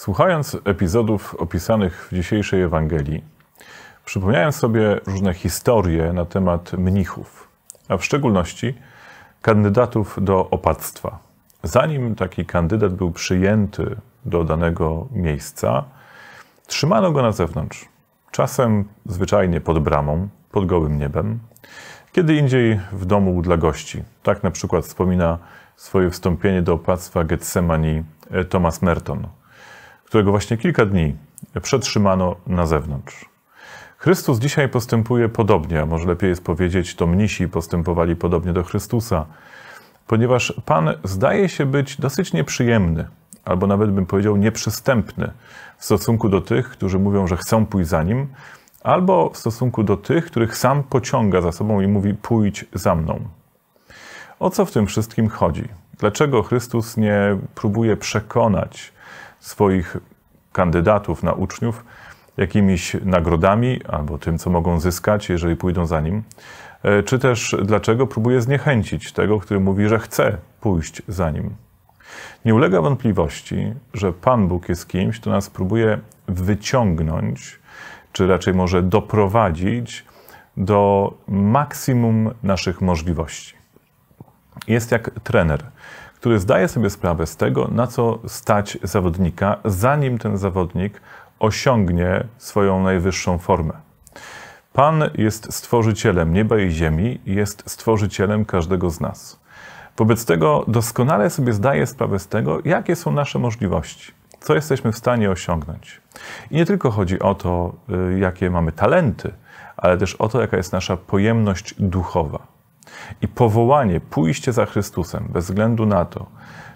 Słuchając epizodów opisanych w dzisiejszej Ewangelii, przypomniałem sobie różne historie na temat mnichów, a w szczególności kandydatów do opactwa. Zanim taki kandydat był przyjęty do danego miejsca, trzymano go na zewnątrz. Czasem zwyczajnie pod bramą, pod gołym niebem, kiedy indziej w domu dla gości. Tak na przykład wspomina swoje wstąpienie do opactwa Getsemani e, Thomas Merton którego właśnie kilka dni przetrzymano na zewnątrz. Chrystus dzisiaj postępuje podobnie, a może lepiej jest powiedzieć, to mnisi postępowali podobnie do Chrystusa, ponieważ Pan zdaje się być dosyć nieprzyjemny, albo nawet bym powiedział nieprzystępny w stosunku do tych, którzy mówią, że chcą pójść za Nim, albo w stosunku do tych, których sam pociąga za sobą i mówi: pójdź za mną. O co w tym wszystkim chodzi? Dlaczego Chrystus nie próbuje przekonać swoich kandydatów na uczniów jakimiś nagrodami albo tym, co mogą zyskać, jeżeli pójdą za nim, e, czy też dlaczego próbuje zniechęcić tego, który mówi, że chce pójść za nim. Nie ulega wątpliwości, że Pan Bóg jest kimś, kto nas próbuje wyciągnąć, czy raczej może doprowadzić do maksimum naszych możliwości. Jest jak trener, który zdaje sobie sprawę z tego, na co stać zawodnika, zanim ten zawodnik osiągnie swoją najwyższą formę. Pan jest stworzycielem nieba i ziemi, jest stworzycielem każdego z nas. Wobec tego doskonale sobie zdaje sprawę z tego, jakie są nasze możliwości, co jesteśmy w stanie osiągnąć. I nie tylko chodzi o to, y, jakie mamy talenty, ale też o to, jaka jest nasza pojemność duchowa. I powołanie, pójście za Chrystusem, bez względu na to,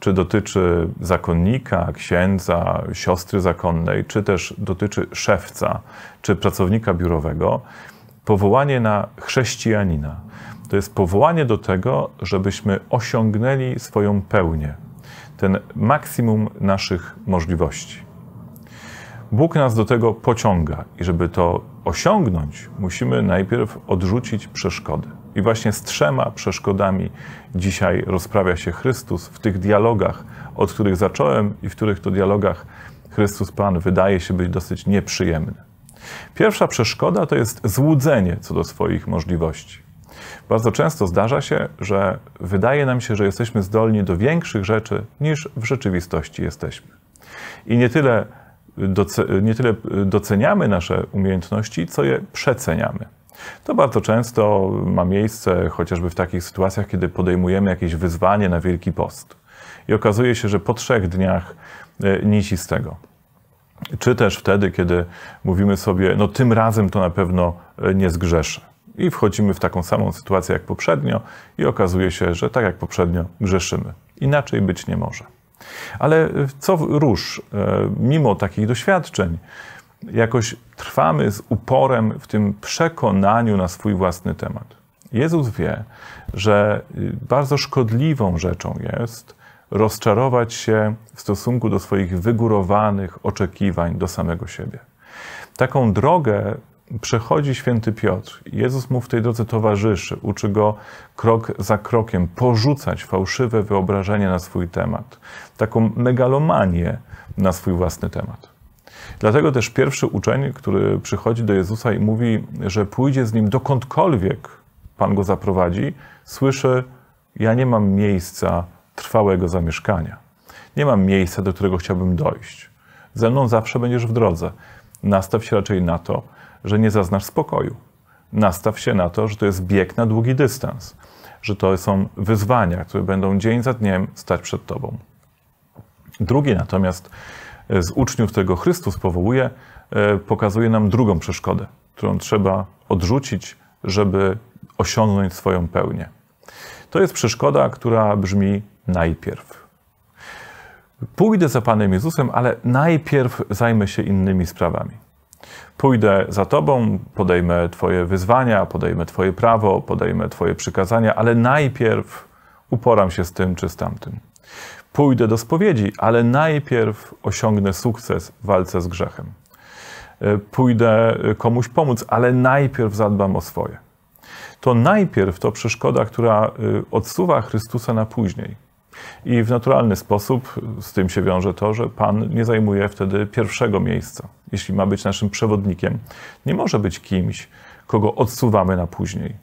czy dotyczy zakonnika, księdza, siostry zakonnej, czy też dotyczy szewca, czy pracownika biurowego, powołanie na chrześcijanina to jest powołanie do tego, żebyśmy osiągnęli swoją pełnię, ten maksimum naszych możliwości. Bóg nas do tego pociąga i żeby to osiągnąć, musimy najpierw odrzucić przeszkody. I właśnie z trzema przeszkodami dzisiaj rozprawia się Chrystus w tych dialogach, od których zacząłem i w których to dialogach Chrystus Pan wydaje się być dosyć nieprzyjemny. Pierwsza przeszkoda to jest złudzenie co do swoich możliwości. Bardzo często zdarza się, że wydaje nam się, że jesteśmy zdolni do większych rzeczy niż w rzeczywistości jesteśmy. I nie tyle nie tyle doceniamy nasze umiejętności, co je przeceniamy. To bardzo często ma miejsce chociażby w takich sytuacjach, kiedy podejmujemy jakieś wyzwanie na Wielki Post. I okazuje się, że po trzech dniach e, nic z tego. Czy też wtedy, kiedy mówimy sobie, no tym razem to na pewno e, nie zgrzeszę. I wchodzimy w taką samą sytuację jak poprzednio, i okazuje się, że tak jak poprzednio grzeszymy. Inaczej być nie może. Ale e, co róż, e, mimo takich doświadczeń, jakoś trwamy z uporem w tym przekonaniu na swój własny temat. Jezus wie, że e, bardzo szkodliwą rzeczą jest rozczarować się w stosunku do swoich wygórowanych oczekiwań do samego siebie. Taką drogę przechodzi święty Piotr. Jezus mu w tej drodze towarzyszy, uczy go krok za krokiem porzucać fałszywe wyobrażenie na swój temat, taką megalomanię na swój własny temat. Dlatego też pierwszy uczeń, który przychodzi do Jezusa i mówi, że pójdzie z nim dokądkolwiek Pan go zaprowadzi, słyszy: Ja nie mam miejsca trwałego zamieszkania. Nie mam miejsca, do którego chciałbym dojść. Ze mną zawsze będziesz w drodze. Nastaw się raczej na to, że nie zaznasz spokoju. Nastaw się na to, że to jest bieg na długi dystans, że to są wyzwania, które będą dzień za dniem stać przed tobą. Drugi natomiast e, z uczniów, którego Chrystus powołuje, e, pokazuje nam drugą przeszkodę, którą trzeba odrzucić, żeby osiągnąć swoją pełnię. To jest przeszkoda, która brzmi najpierw. Pójdę za Panem Jezusem, ale najpierw zajmę się innymi sprawami. Pójdę za Tobą, podejmę Twoje wyzwania, podejmę Twoje prawo, podejmę Twoje przykazania, ale najpierw uporam się z tym czy z tamtym. Pójdę do spowiedzi, ale najpierw osiągnę sukces w walce z grzechem. E, pójdę e, komuś pomóc, ale najpierw zadbam o swoje. To najpierw to przeszkoda, która e, odsuwa Chrystusa na później. I w naturalny sposób z tym się wiąże to, że Pan nie zajmuje wtedy pierwszego miejsca. Jeśli ma być naszym przewodnikiem, nie może być kimś, kogo odsuwamy na później.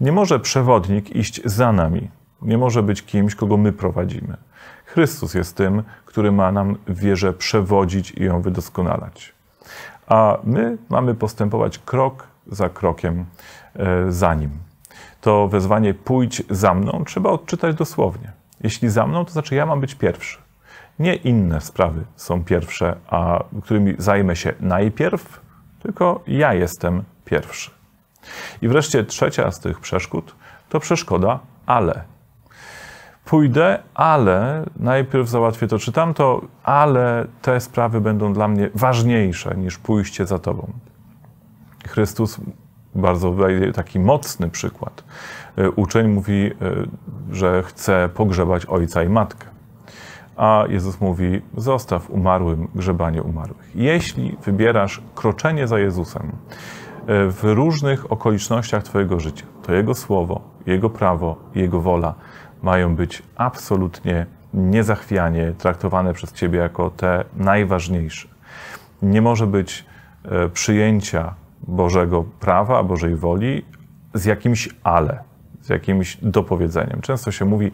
Nie może przewodnik iść za nami. Nie może być kimś, kogo my prowadzimy. Chrystus jest tym, który ma nam wierzę przewodzić i ją wydoskonalać. A my mamy postępować krok za krokiem e, za nim. To wezwanie pójdź za mną trzeba odczytać dosłownie. Jeśli za mną, to znaczy ja mam być pierwszy. Nie inne sprawy są pierwsze, a którymi zajmę się najpierw, tylko ja jestem pierwszy. I wreszcie trzecia z tych przeszkód to przeszkoda ale. Pójdę, ale najpierw załatwię to czy tamto, ale te sprawy będą dla mnie ważniejsze niż pójście za tobą. Chrystus bardzo taki mocny przykład. E, uczeń mówi, e, że chce pogrzebać ojca i matkę. A Jezus mówi: Zostaw umarłym grzebanie umarłych. Jeśli wybierasz kroczenie za Jezusem e, w różnych okolicznościach Twojego życia, to Jego słowo, Jego prawo, Jego wola mają być absolutnie niezachwianie traktowane przez Ciebie jako te najważniejsze. Nie może być przyjęcia Bożego prawa, Bożej woli z jakimś ale, z jakimś dopowiedzeniem. Często się mówi,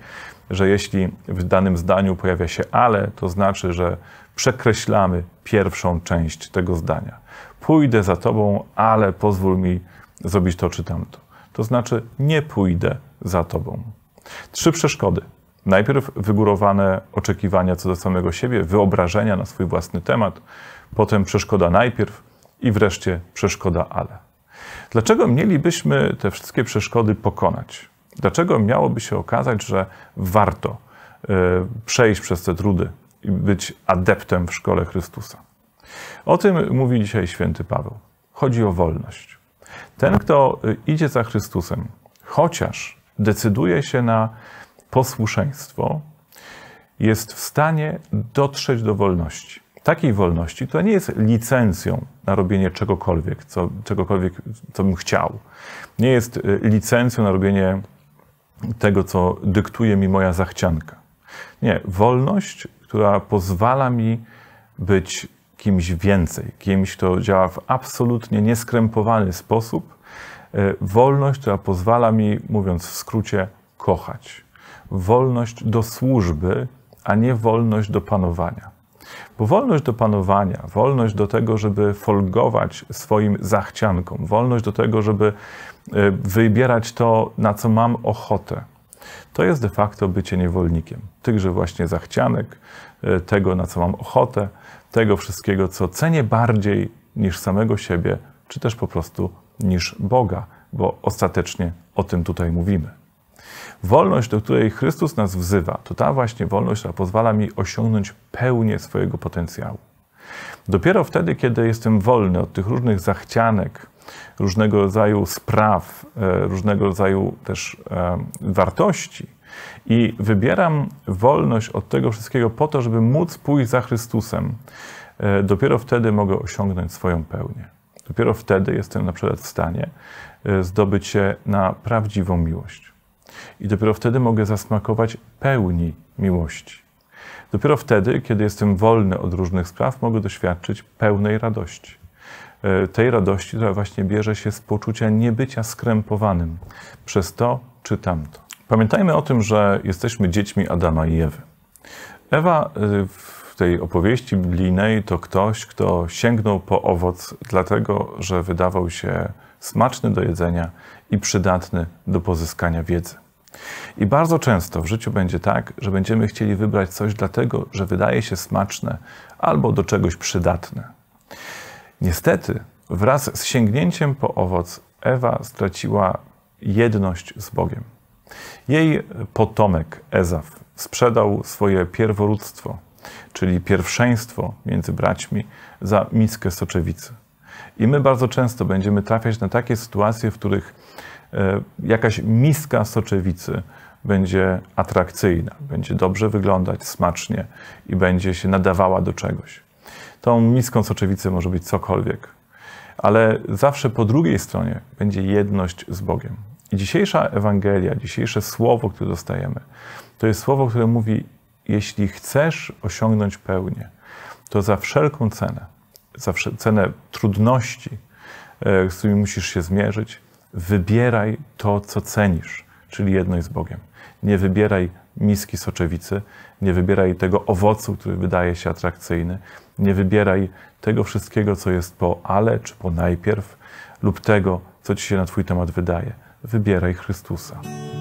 że jeśli w danym zdaniu pojawia się ale, to znaczy, że przekreślamy pierwszą część tego zdania. Pójdę za tobą, ale pozwól mi zrobić to czy tamto. To znaczy, nie pójdę za tobą. Trzy przeszkody. Najpierw wygórowane oczekiwania co do samego siebie, wyobrażenia na swój własny temat, potem przeszkoda najpierw, i wreszcie przeszkoda ale. Dlaczego mielibyśmy te wszystkie przeszkody pokonać? Dlaczego miałoby się okazać, że warto e, przejść przez te trudy i być adeptem w szkole Chrystusa? O tym mówi dzisiaj święty Paweł. Chodzi o wolność. Ten, kto e, idzie za Chrystusem, chociaż decyduje się na posłuszeństwo, jest w stanie dotrzeć do wolności takiej wolności, która nie jest licencją na robienie czegokolwiek, co, czegokolwiek, co bym chciał. Nie jest y, licencją na robienie tego, co dyktuje mi moja zachcianka. Nie, wolność, która pozwala mi być kimś więcej, kimś, kto działa w absolutnie nieskrępowany sposób. Y, wolność, która pozwala mi, mówiąc w skrócie, kochać. Wolność do służby, a nie wolność do panowania. Bo wolność do panowania, wolność do tego, żeby folgować swoim zachciankom, wolność do tego, żeby e, wybierać to, na co mam ochotę, to jest de facto bycie niewolnikiem tychże właśnie zachcianek, e, tego, na co mam ochotę, tego wszystkiego, co cenię bardziej niż samego siebie, czy też po prostu niż Boga, bo ostatecznie o tym tutaj mówimy. Wolność, do której Chrystus nas wzywa, to ta właśnie wolność, która pozwala mi osiągnąć pełnię swojego potencjału. Dopiero wtedy, kiedy jestem wolny od tych różnych zachcianek, różnego rodzaju spraw, e, różnego rodzaju też e, wartości i wybieram wolność od tego wszystkiego po to, żeby móc pójść za Chrystusem, e, dopiero wtedy mogę osiągnąć swoją pełnię. Dopiero wtedy jestem na przykład w stanie zdobyć się na prawdziwą miłość. I dopiero wtedy mogę zasmakować pełni miłości. Dopiero wtedy, kiedy jestem wolny od różnych spraw, mogę doświadczyć pełnej radości. E, tej radości, która właśnie bierze się z poczucia niebycia skrępowanym przez to czy tamto. Pamiętajmy o tym, że jesteśmy dziećmi Adama i Ewy. Ewa e, w tej opowieści biblijnej to ktoś, kto sięgnął po owoc, dlatego że wydawał się smaczny do jedzenia i przydatny do pozyskania wiedzy. I bardzo często w życiu będzie tak, że będziemy chcieli wybrać coś dlatego, że wydaje się smaczne albo do czegoś przydatne. Niestety, wraz z sięgnięciem po owoc, Ewa straciła jedność z Bogiem. Jej potomek Ezaf sprzedał swoje pierworództwo, czyli pierwszeństwo między braćmi, za miskę soczewicy. I my bardzo często będziemy trafiać na takie sytuacje, w których e, jakaś miska soczewicy będzie atrakcyjna, będzie dobrze wyglądać, smacznie i będzie się nadawała do czegoś. Tą miską soczewicy może być cokolwiek, ale zawsze po drugiej stronie będzie jedność z Bogiem. I dzisiejsza Ewangelia, dzisiejsze słowo, które dostajemy, to jest słowo, które mówi: Jeśli chcesz osiągnąć pełnię, to za wszelką cenę zawsze cenę trudności, e, z którymi musisz się zmierzyć, wybieraj to, co cenisz, czyli jedność z Bogiem. Nie wybieraj miski soczewicy, nie wybieraj tego owocu, który wydaje się atrakcyjny, nie wybieraj tego wszystkiego, co jest po ale czy po najpierw, lub tego, co ci się na Twój temat wydaje. Wybieraj Chrystusa.